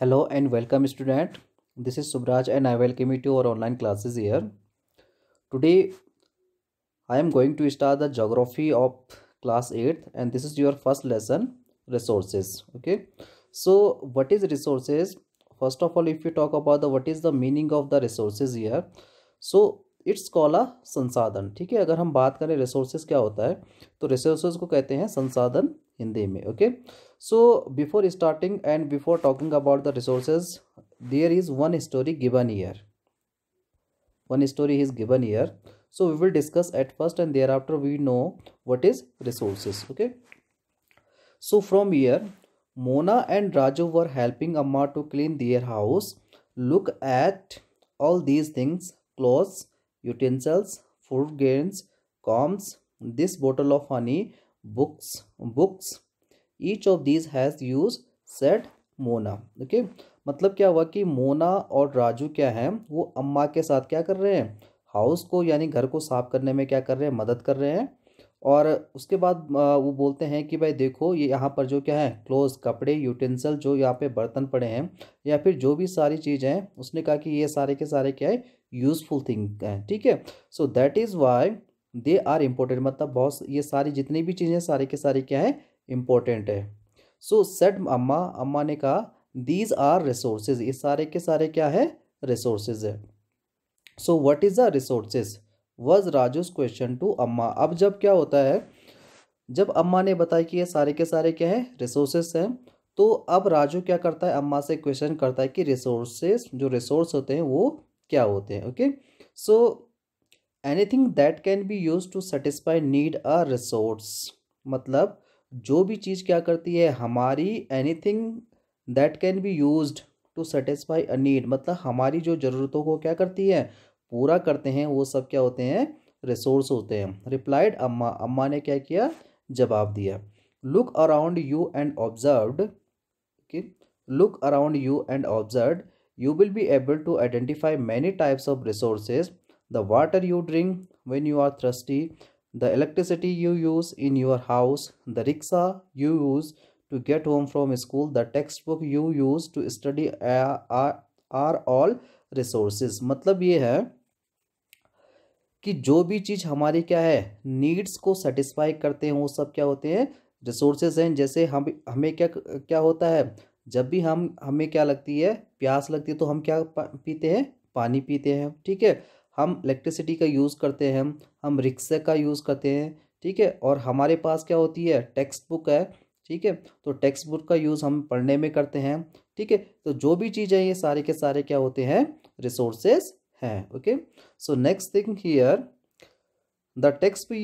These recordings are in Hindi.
Hello and welcome student this is Subraj and I welcome you to our online classes here today I am going to start the geography of class eighth and this is your first lesson resources okay so what is resources first of all if you talk about the what is the meaning of the resources here so it's call a संसाधन ठीक है अगर हम बात करें रिसोर्सेज क्या होता है तो रिसोर्सेज को कहते हैं संसाधन हिंदी में okay okay? so before starting and before talking about the resources there is one story given here one story is given here so we will discuss at first and thereafter we know what is resources okay so from here mona and raju were helping amma to clean their house look at all these things clothes utensils food grains combs this bottle of honey books books each of these has use set मोना ओके मतलब क्या हुआ कि मोना और राजू क्या हैं वो अम्मा के साथ क्या कर रहे हैं हाउस को यानी घर को साफ करने में क्या कर रहे हैं मदद कर रहे हैं और उसके बाद वो बोलते हैं कि भाई देखो ये यहाँ पर जो क्या है क्लोज कपड़े यूटेंसल जो यहाँ पे बर्तन पड़े हैं या फिर जो भी सारी चीज़ें हैं उसने कहा कि ये सारे के सारे क्या है यूज़फुल थिंग हैं ठीक है so that is why they are important मतलब बहुत ये सारी जितनी भी चीज़ें सारे के सारे क्या है इम्पोर्टेंट है सो सेट अम्मा अम्मा ने कहा दीज आर रिसोर्सेज ये सारे के सारे क्या है रिसोर्सेज है so what is the resources was Raju's question to Amma अब जब क्या होता है जब अम्मा ने बताया कि ये सारे के सारे क्या है रिसोर्सेस हैं तो अब राजू क्या करता है अम्मा से क्वेश्चन करता है कि रिसोर्सेस जो रिसोर्स होते हैं वो क्या होते हैं okay so anything that can be use to satisfy need a resource मतलब जो भी चीज़ क्या करती है हमारी anything that can be use to satisfy a need मतलब हमारी जो ज़रूरतों को क्या करती है पूरा करते हैं वो सब क्या होते हैं रिसोर्स होते हैं रिप्लाइड अम्मा अम्मा ने क्या किया जवाब दिया look around you and observe कि look around you and observe you will be able to identify many types of resources the water you drink when you are thirsty the electricity you use in your house, the rickshaw you use to get home from school, the textbook you use to study are, are, are all resources. मतलब ये है कि जो भी चीज़ हमारी क्या है नीड्स को सेटिस्फाई करते हैं वो सब क्या होते हैं रिसोर्सेज हैं जैसे हम हमें क्या क्या होता है जब भी हम हमें क्या लगती है प्यास लगती है तो हम क्या पीते हैं पानी पीते हैं ठीक है हम इलेक्ट्रिसिटी का यूज़ करते हैं हम हम रिक्शे का यूज़ करते हैं ठीक है और हमारे पास क्या होती है टेक्स्ट बुक है ठीक है तो टेक्स्ट बुक का यूज़ हम पढ़ने में करते हैं ठीक है तो जो भी चीज़ें ये सारे के सारे क्या होते हैं रिसोर्सेज हैं okay so next thing here the 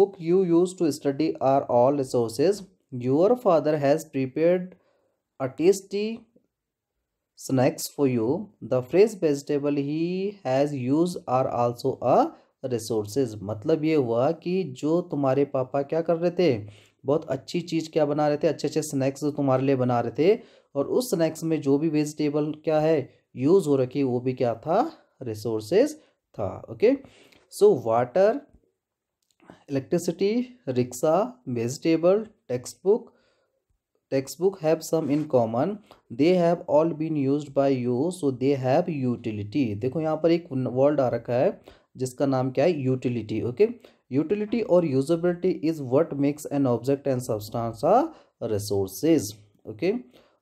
textbook you use to study are all resources your father has prepared a tasty snacks for you. The fresh vegetable he has used are also a uh, resources. मतलब ये हुआ कि जो तुम्हारे पापा क्या कर रहे थे बहुत अच्छी चीज़ क्या बना रहे थे अच्छे अच्छे स्नैक्स तुम्हारे लिए बना रहे थे और उस स्नैक्स में जो भी वेजिटेबल क्या है यूज़ हो रखी वो भी क्या था रिसोर्सेज था okay so water electricity rickshaw vegetable textbook textbook have some in common they have all been used by you so they have utility देखो यहाँ पर एक word आ रखा है जिसका नाम क्या है utility okay utility और usability is what makes an object and substance a resources okay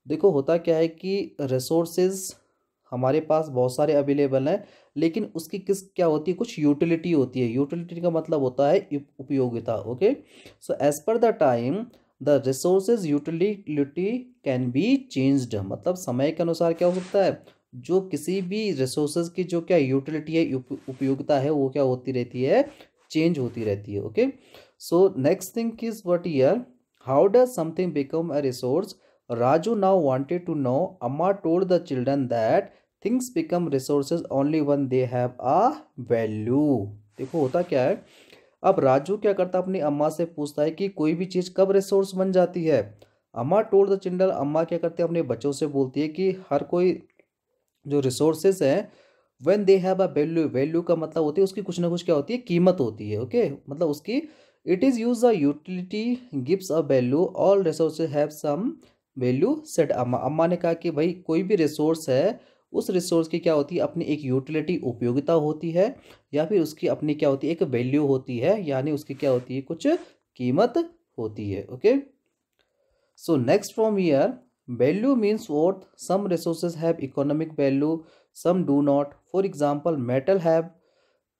देखो होता क्या है कि resources हमारे पास बहुत सारे अवेलेबल हैं लेकिन उसकी किस क्या होती है कुछ यूटिलिटी होती है यूटिलिटी का मतलब होता है उपयोगिता okay so as per the time the resources utility can be changed मतलब समय के अनुसार क्या हो सकता है जो किसी भी रिसोर्सेज की जो क्या यूटिलिटी है उपयोगिता है वो क्या होती रहती है चेंज होती रहती है okay so next thing is what here how does something become a resource Raju now wanted to know Amma told the children that things become resources only when they have a value देखो होता क्या है अब राजू क्या करता अपनी अम्मा से पूछता है कि कोई भी चीज़ कब रिसोर्स बन जाती है अम्मा टोल द चिंडल अम्मा क्या करती है अपने बच्चों से बोलती है कि हर कोई जो रिसोर्सेज हैं when they have a value value का मतलब होती है उसकी कुछ ना कुछ क्या होती है कीमत होती है ओके मतलब उसकी it is use the utility gives a value all resource have some value said Amma Amma ने कहा कि भाई कोई भी रिसोर्स है उस रिसोर्स की क्या होती है अपनी एक यूटिलिटी उपयोगिता होती है या फिर उसकी अपनी क्या होती है एक वैल्यू होती है यानी उसकी क्या होती है कुछ कीमत होती है okay so next from here value means what some resource have economic value some do not for example metal have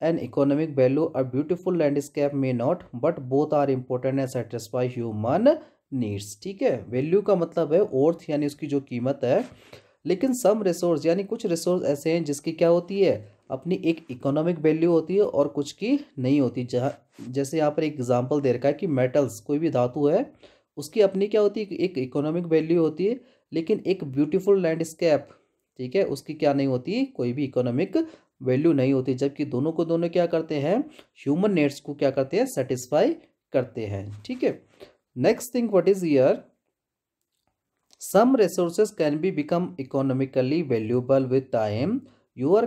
an economic value a beautiful landscape may not but both are important and satisfy human needs ठीक है वैल्यू का मतलब है ओर्थ यानी उसकी जो कीमत है लेकिन सम रिसोर्स यानी कुछ रिसोर्स ऐसे हैं जिसकी क्या होती है अपनी एक इकोनॉमिक वैल्यू होती है और कुछ की नहीं होती जहाँ जैसे यहाँ पर एक एग्जाम्पल दे रखा है कि मेटल्स कोई भी धातु है उसकी अपनी क्या होती है एक इकोनॉमिक वैल्यू होती है लेकिन एक ब्यूटीफुल लैंडस्केप ठीक है उसकी क्या नहीं होती कोई भी इकोनॉमिक वैल्यू नहीं होती जबकि दोनों को दोनों क्या करते हैं ह्यूमन नेट्स को क्या करते हैं सेटिस्फाई करते हैं ठीक है next thing what is here some resources can be become economically valuable with time your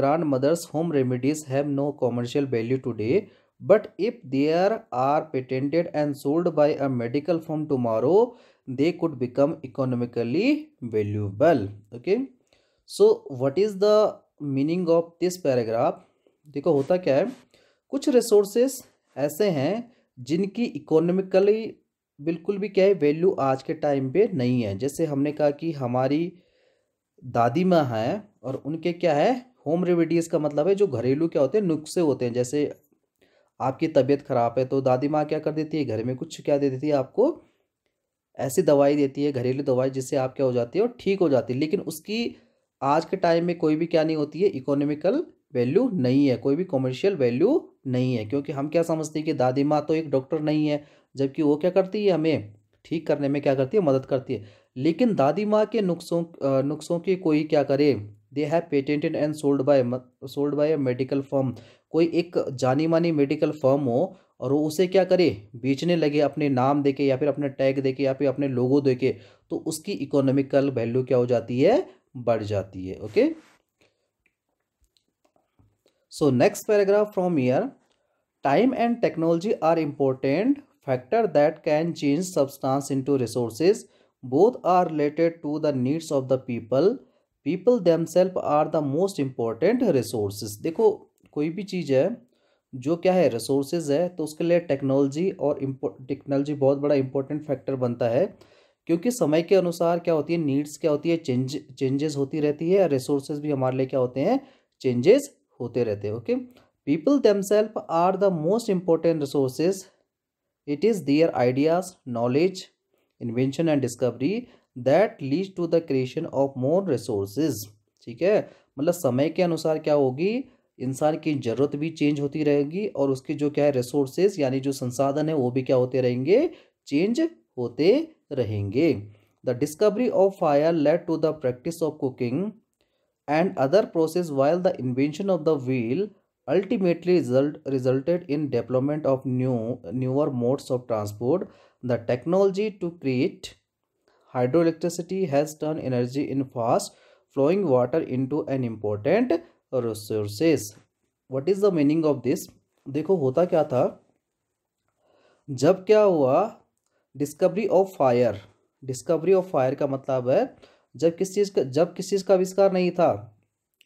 grandmother's home remedies have no commercial value today but if they are patented and sold by a medical firm tomorrow they could become economically valuable okay so what is the meaning of this paragraph देखो होता क्या है कुछ resources ऐसे हैं जिनकी economically बिल्कुल भी क्या है वैल्यू आज के टाइम पे नहीं है जैसे हमने कहा कि हमारी दादी माँ हैं और उनके क्या है होम रेमेडीज़ का मतलब है जो घरेलू क्या होते हैं नुस्खे होते हैं जैसे आपकी तबीयत ख़राब है तो दादी माँ क्या कर देती है घर में कुछ क्या दे देती है आपको ऐसी दवाई देती है घरेलू दवाई जिससे आप क्या हो जाती है और ठीक हो जाती है लेकिन उसकी आज के टाइम में कोई भी क्या नहीं होती है इकोनॉमिकल वैल्यू नहीं है कोई भी कॉमर्शियल वैल्यू नहीं है क्योंकि हम क्या समझते हैं कि दादी माँ तो एक डॉक्टर नहीं है जबकि वो क्या करती है हमें ठीक करने में क्या करती है मदद करती है लेकिन दादी माँ के नुस्खों नुस्खों की कोई क्या करे they have patented and sold by sold by a medical firm कोई एक जानी मानी मेडिकल फर्म हो और वो उसे क्या करे बेचने लगे अपने नाम देके या फिर अपने टैग देके या फिर अपने लोगो देके तो उसकी इकोनॉमिकल वैल्यू क्या हो जाती है बढ़ जाती है okay so next paragraph from here time and technology are important factor that can change substance into resources both are related to the needs of the people people themselves are the most important resources देखो कोई भी चीज़ है जो क्या है रिसोर्स है तो उसके लिए टेक्नोलॉजी और टेक्नोलॉजी बहुत बड़ा इंपॉर्टेंट फैक्टर बनता है क्योंकि समय के अनुसार क्या होती है नीड्स क्या होती है चेंज चेंजेस होती रहती है रिसोर्सेज भी हमारे लिए क्या होते हैं चेंजेस होते रहते हैं okay people themselves are the most important resources it is their ideas knowledge invention and discovery that leads to the creation of more resources ठीक है मतलब समय के अनुसार क्या होगी इंसान की ज़रूरत भी चेंज होती रहेगी और उसके जो क्या है रिसोर्सेज यानी जो संसाधन है वो भी क्या होते रहेंगे चेंज होते रहेंगे the discovery of fire led to the practice of cooking and other process while the invention of the wheel ultimately result, resulted in development of new newer modes of transport the technology to create hydroelectricity has turned energy in fast flowing water into an important resources what is the meaning of this देखो होता क्या था जब क्या हुआ discovery of fire discovery of fire का मतलब है जब किस चीज़ का जब किस चीज़ का आविष्कार नहीं था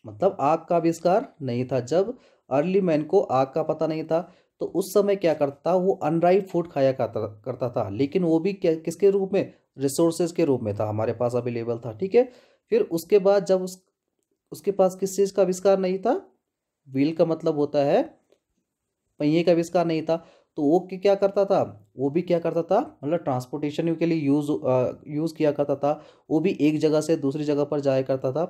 मतलब आग का आविष्कार नहीं था जब अर्ली मैन को आग का पता नहीं था तो उस समय क्या करता वो अनराइव फूड खाया करता करता था लेकिन वो भी क्या किसके रूप में रिसोर्सेज के रूप में था हमारे पास अवेलेबल था ठीक है फिर उसके बाद जब उस उसके पास किस चीज़ का आविष्कार नहीं था व्हील का मतलब होता है पहिए का आविष्कार नहीं था तो वो क्या करता था वो भी क्या करता था मतलब ट्रांसपोर्टेशन के लिए यूज़ यूज़ किया करता था वो भी एक जगह से दूसरी जगह पर जाया करता था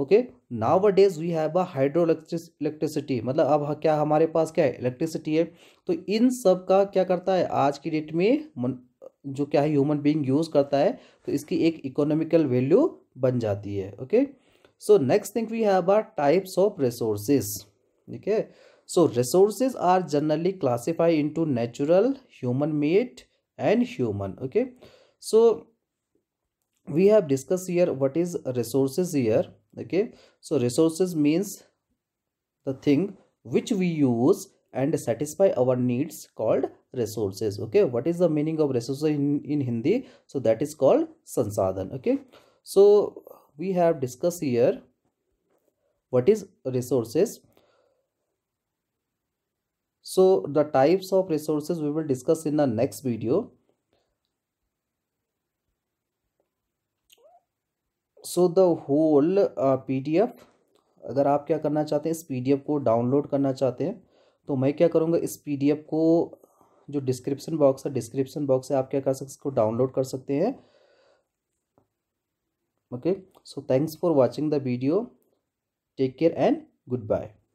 okay nowadays we have a hydro electricity मतलब अब क्या हमारे पास क्या है इलेक्ट्रिसिटी है तो इन सब का क्या करता है आज की डेट में जो क्या है ह्यूमन बींग यूज़ करता है तो इसकी एक इकोनॉमिकल वैल्यू बन जाती है okay so next thing we have a types of resources ठीक है so resources are generally classify to natural human made and human okay so we have discuss here what is resources here okay so resources means the thing which we use and satisfy our needs called resources okay what is the meaning of resources in, in hindi so that is called sansadhan okay so we have discussed here what is resources so the types of resources we will discuss in the next video so the whole PDF अगर आप क्या करना चाहते हैं इस पीडीएफ को डाउनलोड करना चाहते हैं तो मैं क्या करूँगा इस पीडीएफ को जो डिस्क्रिप्शन बॉक्स है डिस्क्रिप्शन बॉक्स से आप क्या कर सकते इसको डाउनलोड कर सकते हैं okay so thanks for watching the video take care and good bye